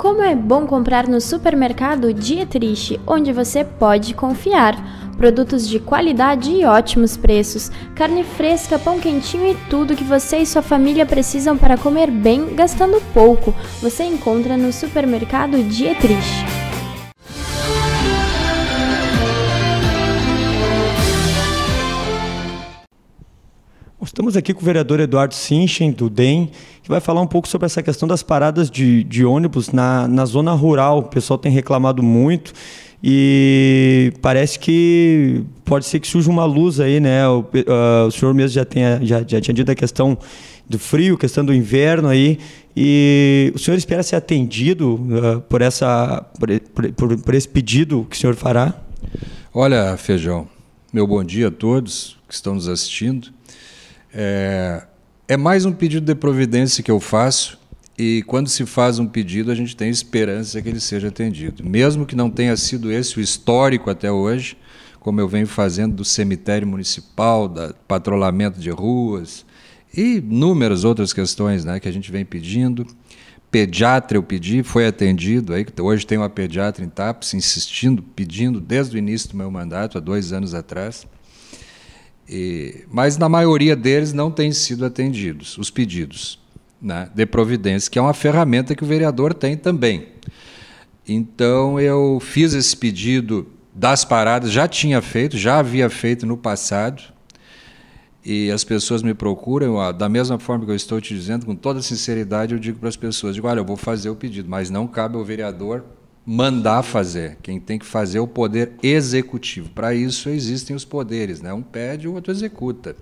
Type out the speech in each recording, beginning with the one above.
Como é bom comprar no supermercado Dietrich, onde você pode confiar. Produtos de qualidade e ótimos preços, carne fresca, pão quentinho e tudo que você e sua família precisam para comer bem, gastando pouco, você encontra no supermercado Dietrich. Estamos aqui com o vereador Eduardo Sinchen, do DEM, que vai falar um pouco sobre essa questão das paradas de, de ônibus na, na zona rural. O pessoal tem reclamado muito e parece que pode ser que surja uma luz aí, né? O, uh, o senhor mesmo já, tenha, já, já tinha dito a questão do frio, questão do inverno aí. E o senhor espera ser atendido uh, por, essa, por, por, por esse pedido que o senhor fará? Olha, Feijão, meu bom dia a todos que estão nos assistindo. É, é mais um pedido de providência que eu faço, e quando se faz um pedido, a gente tem esperança que ele seja atendido. Mesmo que não tenha sido esse o histórico até hoje, como eu venho fazendo do cemitério municipal, do patrulhamento de ruas e inúmeras outras questões né, que a gente vem pedindo. Pediatra eu pedi, foi atendido. Aí, hoje tem uma pediatra em TAPS insistindo, pedindo desde o início do meu mandato, há dois anos atrás. E, mas na maioria deles não têm sido atendidos os pedidos né, de providência, que é uma ferramenta que o vereador tem também. Então eu fiz esse pedido das paradas, já tinha feito, já havia feito no passado, e as pessoas me procuram, ó, da mesma forma que eu estou te dizendo, com toda sinceridade, eu digo para as pessoas, digo, olha, eu vou fazer o pedido, mas não cabe ao vereador mandar fazer. Quem tem que fazer é o poder executivo. Para isso existem os poderes, né? Um pede, o outro executa.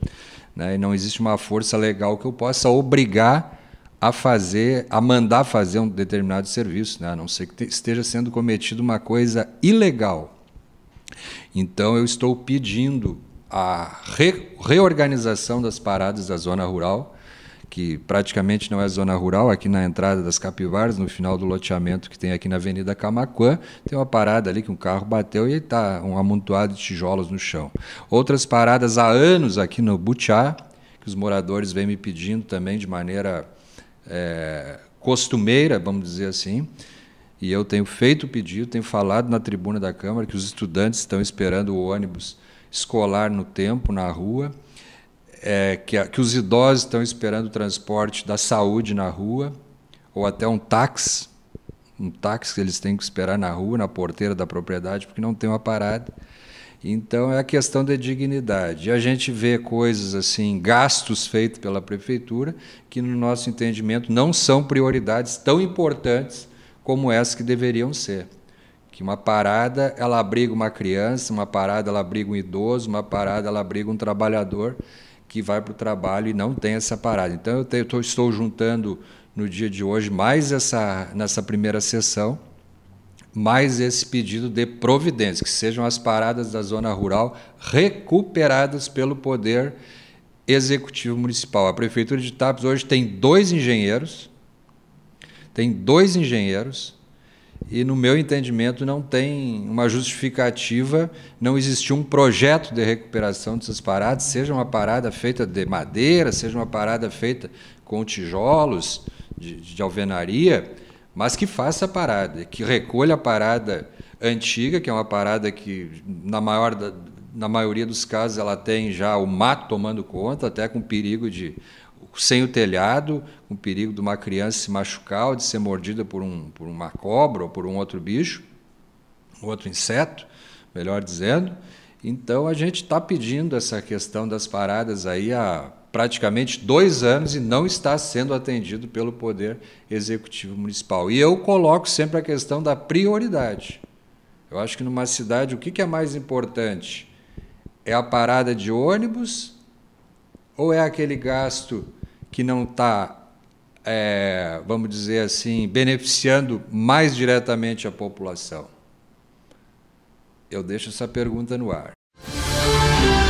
Né? E não existe uma força legal que eu possa obrigar a fazer, a mandar fazer um determinado serviço, né? a não ser que esteja sendo cometido uma coisa ilegal. Então eu estou pedindo a re reorganização das paradas da zona rural que praticamente não é zona rural, aqui na entrada das Capivaras, no final do loteamento que tem aqui na Avenida Camacuã, tem uma parada ali que um carro bateu e está um amontoado de tijolos no chão. Outras paradas há anos aqui no Butiá, que os moradores vêm me pedindo também de maneira é, costumeira, vamos dizer assim, e eu tenho feito o pedido, tenho falado na tribuna da Câmara que os estudantes estão esperando o ônibus escolar no tempo, na rua, é, que, que os idosos estão esperando o transporte da saúde na rua, ou até um táxi, um táxi que eles têm que esperar na rua, na porteira da propriedade, porque não tem uma parada. Então é a questão da dignidade. E a gente vê coisas assim, gastos feitos pela prefeitura, que no nosso entendimento não são prioridades tão importantes como essas que deveriam ser. Que uma parada ela abriga uma criança, uma parada ela abriga um idoso, uma parada ela abriga um trabalhador que vai para o trabalho e não tem essa parada. Então, eu, te, eu tô, estou juntando no dia de hoje mais essa, nessa primeira sessão, mais esse pedido de providência, que sejam as paradas da zona rural recuperadas pelo poder executivo municipal. A prefeitura de Tapes hoje tem dois engenheiros, tem dois engenheiros e, no meu entendimento, não tem uma justificativa, não existiu um projeto de recuperação dessas paradas, seja uma parada feita de madeira, seja uma parada feita com tijolos, de, de alvenaria, mas que faça a parada, que recolha a parada antiga, que é uma parada que, na, maior, na maioria dos casos, ela tem já o mato tomando conta, até com perigo de sem o telhado, com o perigo de uma criança se machucar ou de ser mordida por, um, por uma cobra ou por um outro bicho, outro inseto, melhor dizendo. Então a gente está pedindo essa questão das paradas aí há praticamente dois anos e não está sendo atendido pelo Poder Executivo Municipal. E eu coloco sempre a questão da prioridade. Eu acho que numa cidade o que é mais importante? É a parada de ônibus ou é aquele gasto que não está, é, vamos dizer assim, beneficiando mais diretamente a população? Eu deixo essa pergunta no ar.